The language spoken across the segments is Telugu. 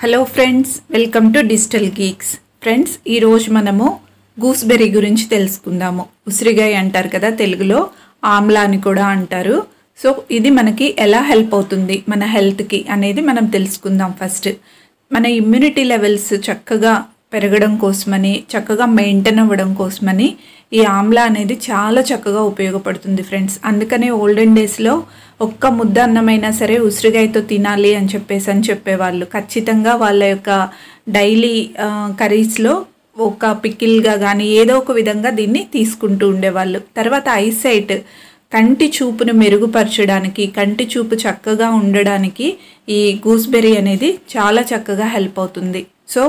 hello friends welcome to digital geeks friends ఈరోజు మనము గూస్బెర్రీ గురించి తెలుసుకుందాము ఉసిరిగాయ అంటారు కదా తెలుగులో ఆమ్లా అని కూడా అంటారు సో ఇది మనకి ఎలా హెల్ప్ అవుతుంది మన హెల్త్కి అనేది మనం తెలుసుకుందాం ఫస్ట్ మన ఇమ్యూనిటీ లెవెల్స్ చక్కగా పెరగడం కోసమని చక్కగా మెయింటైన్ అవ్వడం కోసమని ఈ ఆమ్లా అనేది చాలా చక్కగా ఉపయోగపడుతుంది ఫ్రెండ్స్ అందుకనే ఓల్డెన్ డేస్లో ఒక్క ముద్ద అన్నమైనా సరే ఉసిరిగాయతో తినాలి అని చెప్పేసి అని చెప్పేవాళ్ళు ఖచ్చితంగా వాళ్ళ యొక్క డైలీ కర్రీస్లో ఒక పికిల్గా కానీ ఏదో ఒక విధంగా దీన్ని తీసుకుంటూ ఉండేవాళ్ళు తర్వాత ఐసైట్ కంటి చూపును మెరుగుపరచడానికి కంటి చూపు చక్కగా ఉండడానికి ఈ గూస్బెర్రీ అనేది చాలా చక్కగా హెల్ప్ అవుతుంది సో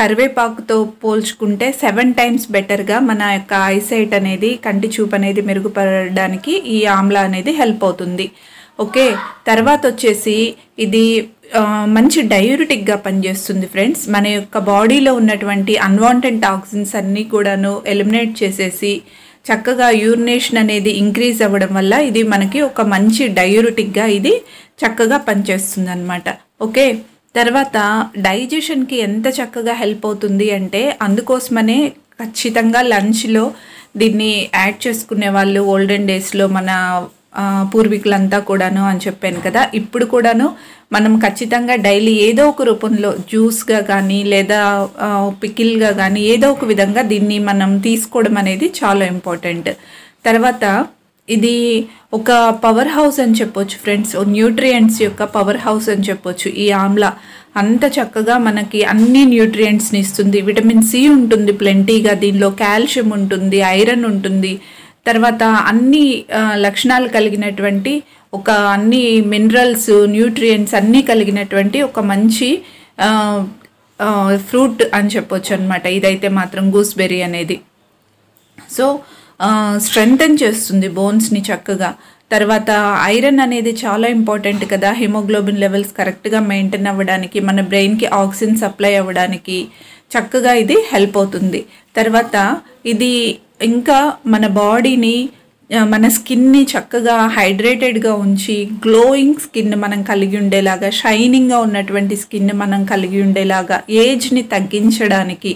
కరివేపాకుతో పోల్చుకుంటే సెవెన్ టైమ్స్ బెటర్గా మన యొక్క ఐసైట్ అనేది కంటి చూపు అనేది మెరుగుపడడానికి ఈ ఆమ్లా అనేది హెల్ప్ అవుతుంది ఓకే తర్వాత వచ్చేసి ఇది మంచి డయూరిటిక్గా పనిచేస్తుంది ఫ్రెండ్స్ మన యొక్క బాడీలో ఉన్నటువంటి అన్వాంటెడ్ టాక్సిన్స్ అన్నీ కూడాను ఎలిమినేట్ చేసేసి చక్కగా యూరినేషన్ అనేది ఇంక్రీజ్ అవ్వడం వల్ల ఇది మనకి ఒక మంచి డయూరిటిక్గా ఇది చక్కగా పనిచేస్తుంది అనమాట ఓకే తర్వాత డైజెషన్కి ఎంత చక్కగా హెల్ప్ అవుతుంది అంటే అందుకోసమనే ఖచ్చితంగా లంచ్లో దీన్ని యాడ్ చేసుకునే వాళ్ళు ఓల్డెన్ డేస్లో మన పూర్వీకులంతా కూడాను అని చెప్పాను కదా ఇప్పుడు కూడాను మనం ఖచ్చితంగా డైలీ ఏదో ఒక రూపంలో జ్యూస్గా కానీ లేదా పికిల్గా కానీ ఏదో ఒక విధంగా దీన్ని మనం తీసుకోవడం అనేది చాలా ఇంపార్టెంట్ తర్వాత ఇది ఒక పవర్ హౌస్ అని చెప్పొచ్చు ఫ్రెండ్స్ న్యూట్రియంట్స్ యొక్క పవర్ హౌస్ అని చెప్పొచ్చు ఈ ఆమ్ల అంత చక్కగా మనకి అన్ని న్యూట్రియంట్స్ని ఇస్తుంది విటమిన్ సి ఉంటుంది ప్లెంటీగా దీనిలో కాల్షియం ఉంటుంది ఐరన్ ఉంటుంది తర్వాత అన్ని లక్షణాలు కలిగినటువంటి ఒక అన్ని మినరల్స్ న్యూట్రియంట్స్ అన్నీ కలిగినటువంటి ఒక మంచి ఫ్రూట్ అని చెప్పొచ్చు అనమాట ఇదైతే మాత్రం గూస్బెర్రీ అనేది సో స్ట్రెంగ్తన్ చేస్తుంది బోన్స్ని చక్కగా తర్వాత ఐరన్ అనేది చాలా ఇంపార్టెంట్ కదా హిమోగ్లోబిన్ లెవెల్స్ కరెక్ట్గా మెయింటైన్ అవ్వడానికి మన బ్రెయిన్కి ఆక్సిజన్ సప్లై అవ్వడానికి చక్కగా ఇది హెల్ప్ అవుతుంది తర్వాత ఇది ఇంకా మన బాడీని మన స్కిన్ని చక్కగా హైడ్రేటెడ్గా ఉంచి గ్లోయింగ్ స్కిన్ మనం కలిగి ఉండేలాగా షైనింగ్గా ఉన్నటువంటి స్కిన్ మనం కలిగి ఉండేలాగా ఏజ్ని తగ్గించడానికి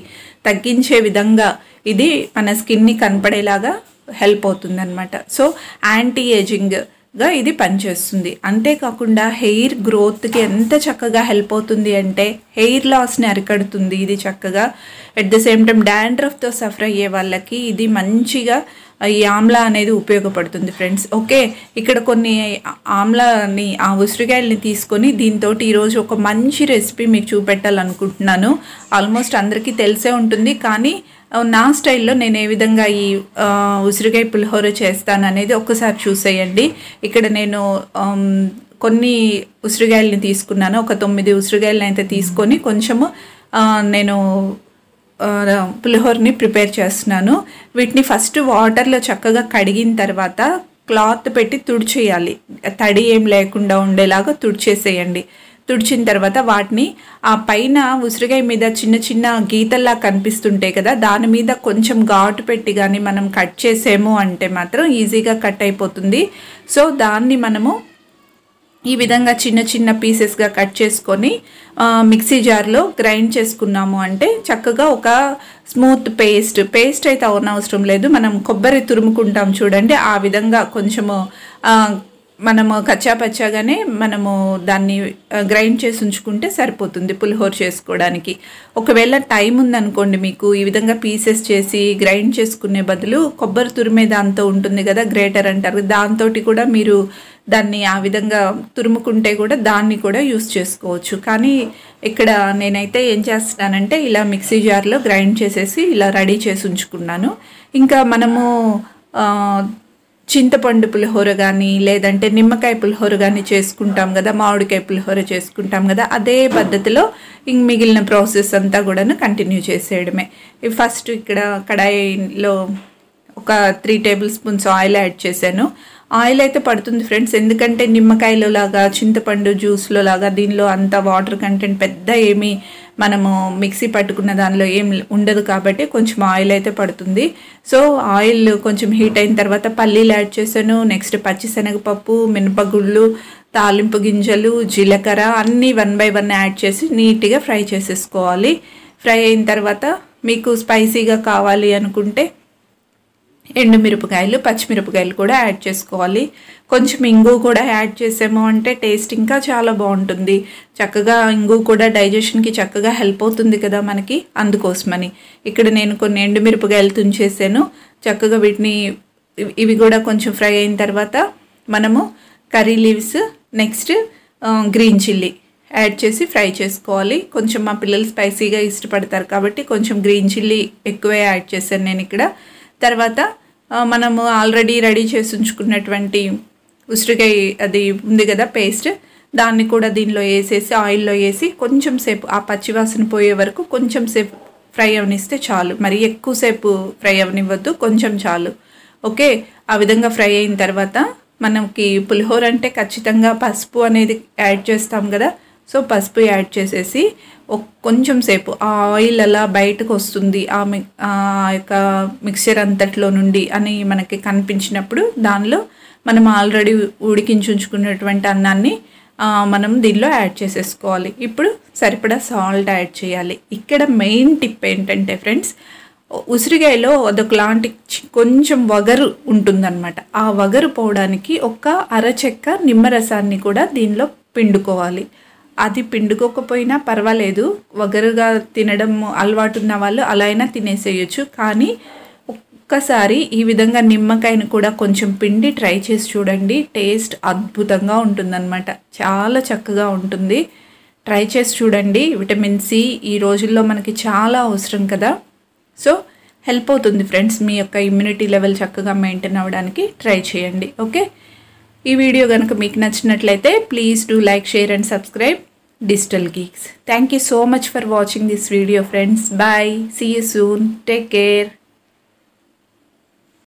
తగ్గించే విధంగా ఇది మన స్కిన్ని కనపడేలాగా హెల్ప్ అవుతుందన్నమాట సో యాంటీ ఏజింగ్ గా ఇది పనిచేస్తుంది అంతేకాకుండా హెయిర్ గ్రోత్కి ఎంత చక్కగా హెల్ప్ అవుతుంది అంటే హెయిర్ లాస్ని అరికడుతుంది ఇది చక్కగా అట్ ద సేమ్ టైం డాండ్రఫ్తో సఫర్ అయ్యే వాళ్ళకి ఇది మంచిగా ఈ ఆమ్లా అనేది ఉపయోగపడుతుంది ఫ్రెండ్స్ ఓకే ఇక్కడ కొన్ని ఆమ్లాని ఆ ఉసిరికాయల్ని తీసుకొని దీంతో ఈరోజు ఒక మంచి రెసిపీ మీకు చూపెట్టాలనుకుంటున్నాను ఆల్మోస్ట్ అందరికీ తెలిసే ఉంటుంది కానీ నా స్టైల్లో నేను ఏ విధంగా ఈ ఉసిరికాయ పులిహోర చేస్తాను అనేది ఒక్కసారి చూసేయండి ఇక్కడ నేను కొన్ని ఉసిరిగాయలని తీసుకున్నాను ఒక తొమ్మిది ఉసిరికాయలని అయితే తీసుకొని కొంచెము నేను పులిహోరని ప్రిపేర్ చేస్తున్నాను వీటిని ఫస్ట్ వాటర్లో చక్కగా కడిగిన తర్వాత క్లాత్ పెట్టి తుడిచేయాలి తడి ఏం లేకుండా ఉండేలాగా తుడిచేసేయండి తుడిచిన తర్వాత వాటిని ఆ పైన ఉసిరికాయ మీద చిన్న చిన్న గీతల్లా కనిపిస్తుంటాయి కదా దాని మీద కొంచెం ఘాటు పెట్టి కానీ మనం కట్ చేసాము అంటే మాత్రం ఈజీగా కట్ అయిపోతుంది సో దాన్ని మనము ఈ విధంగా చిన్న చిన్న పీసెస్గా కట్ చేసుకొని మిక్సీ జార్లో గ్రైండ్ చేసుకున్నాము అంటే చక్కగా ఒక స్మూత్ పేస్ట్ పేస్ట్ అయితే అవనవసరం లేదు మనం కొబ్బరి తురుముకుంటాం చూడండి ఆ విధంగా కొంచెము మనము కచ్చా పచ్చాగానే మనము దాన్ని గ్రైండ్ చేసి ఉంచుకుంటే సరిపోతుంది పులిహోర చేసుకోవడానికి ఒకవేళ టైం ఉందనుకోండి మీకు ఈ విధంగా పీసెస్ చేసి గ్రైండ్ చేసుకునే బదులు కొబ్బరి తురిమే దాంతో ఉంటుంది కదా గ్రేటర్ అంటారు దాంతో కూడా మీరు దాన్ని ఆ విధంగా తురుముకుంటే కూడా దాన్ని కూడా యూస్ చేసుకోవచ్చు కానీ ఇక్కడ నేనైతే ఏం చేస్తున్నానంటే ఇలా మిక్సీ జార్లో గ్రైండ్ చేసేసి ఇలా రెడీ చేసి ఉంచుకున్నాను ఇంకా మనము చింతపండు పులిహోర కానీ లేదంటే నిమ్మకాయ పులిహోర కానీ చేసుకుంటాం కదా మామిడికాయ పులిహోర చేసుకుంటాం కదా అదే పద్ధతిలో ఇంక మిగిలిన ప్రాసెస్ అంతా కూడాను కంటిన్యూ చేసేయడమే ఫస్ట్ ఇక్కడ కడాయిలో ఒక three tablespoons oil add చేశాను ఆయిల్ అయితే పడుతుంది ఫ్రెండ్స్ ఎందుకంటే నిమ్మకాయలో లాగా చింతపండు జ్యూస్లో లాగా దీనిలో అంత వాటర్ కంటెంట్ పెద్ద ఏమీ మనము మిక్సీ పట్టుకున్న దానిలో ఏం ఉండదు కాబట్టి కొంచెం ఆయిల్ అయితే పడుతుంది సో ఆయిల్ కొంచెం హీట్ అయిన తర్వాత పల్లీలు యాడ్ చేశాను నెక్స్ట్ పచ్చిశనగపప్పు మినపగుళ్ళు తాలింపు గింజలు జీలకర్ర అన్నీ వన్ బై వన్ యాడ్ చేసి నీట్గా ఫ్రై చేసేసుకోవాలి ఫ్రై అయిన తర్వాత మీకు స్పైసీగా కావాలి అనుకుంటే ఎండుమిరపకాయలు పచ్చిమిరపకాయలు కూడా యాడ్ చేసుకోవాలి కొంచెం ఇంగు కూడా యాడ్ చేసాము అంటే టేస్ట్ ఇంకా చాలా బాగుంటుంది చక్కగా ఇంగు కూడా డైజెషన్కి చక్కగా హెల్ప్ అవుతుంది కదా మనకి అందుకోసమని ఇక్కడ నేను కొన్ని ఎండుమిరపకాయలు తుంచేసాను చక్కగా వీటిని ఇవి కూడా కొంచెం ఫ్రై అయిన తర్వాత మనము curry leaves next green chilli add చేసి ఫ్రై చేసుకోవాలి కొంచెం మా పిల్లలు స్పైసీగా ఇష్టపడతారు కాబట్టి కొంచెం గ్రీన్ చిల్లీ ఎక్కువే యాడ్ చేశాను నేను ఇక్కడ తర్వాత మనము ఆల్రెడీ రెడీ చేసి ఉంచుకున్నటువంటి ఉసిరికాయ అది ఉంది కదా పేస్ట్ దాన్ని కూడా దీనిలో వేసేసి ఆయిల్లో వేసి కొంచెం సేపు ఆ పచ్చివాసన పోయే వరకు కొంచెం సేపు ఫ్రై అవనిస్తే చాలు మరి ఎక్కువసేపు ఫ్రై అవనివ్వద్దు కొంచెం చాలు ఓకే ఆ విధంగా ఫ్రై అయిన తర్వాత మనకి పులిహోర అంటే ఖచ్చితంగా పసుపు అనేది యాడ్ చేస్తాం కదా సో పసుపు యాడ్ చేసేసి కొంచెం సేపు ఆ ఆయిల్ అలా బయటకు వస్తుంది ఆ యొక్క మిక్చర్ అంతట్లో నుండి అని మనకి కనిపించినప్పుడు దానిలో మనం ఆల్రెడీ ఉడికించుకున్నటువంటి అన్నాన్ని మనం దీనిలో యాడ్ చేసేసుకోవాలి ఇప్పుడు సరిపడా సాల్ట్ యాడ్ చేయాలి ఇక్కడ మెయిన్ టిప్ ఏంటంటే ఫ్రెండ్స్ ఉసిరికాయలో అదొకలాంటి కొంచెం వగరు ఉంటుందన్నమాట ఆ వగరు పోవడానికి ఒక అరచెక్క నిమ్మరసాన్ని కూడా దీనిలో పిండుకోవాలి అది పిండుకోకపోయినా పర్వాలేదు వగరుగా తినడం అలవాటు ఉన్న వాళ్ళు అలా అయినా తినేసేయచ్చు కానీ ఒక్కసారి ఈ విధంగా నిమ్మకాయను కూడా కొంచెం పిండి ట్రై చేసి చూడండి టేస్ట్ అద్భుతంగా ఉంటుందన్నమాట చాలా చక్కగా ఉంటుంది ట్రై చేసి చూడండి విటమిన్ సి ఈ రోజుల్లో మనకి చాలా అవసరం కదా సో హెల్ప్ అవుతుంది ఫ్రెండ్స్ మీ యొక్క ఇమ్యూనిటీ లెవెల్ చక్కగా మెయింటైన్ అవ్వడానికి ట్రై చేయండి ఓకే ఈ వీడియో కనుక మీకు నచ్చినట్లయితే please do like share and subscribe digital geeks thank you so much for watching this video friends bye see you soon take care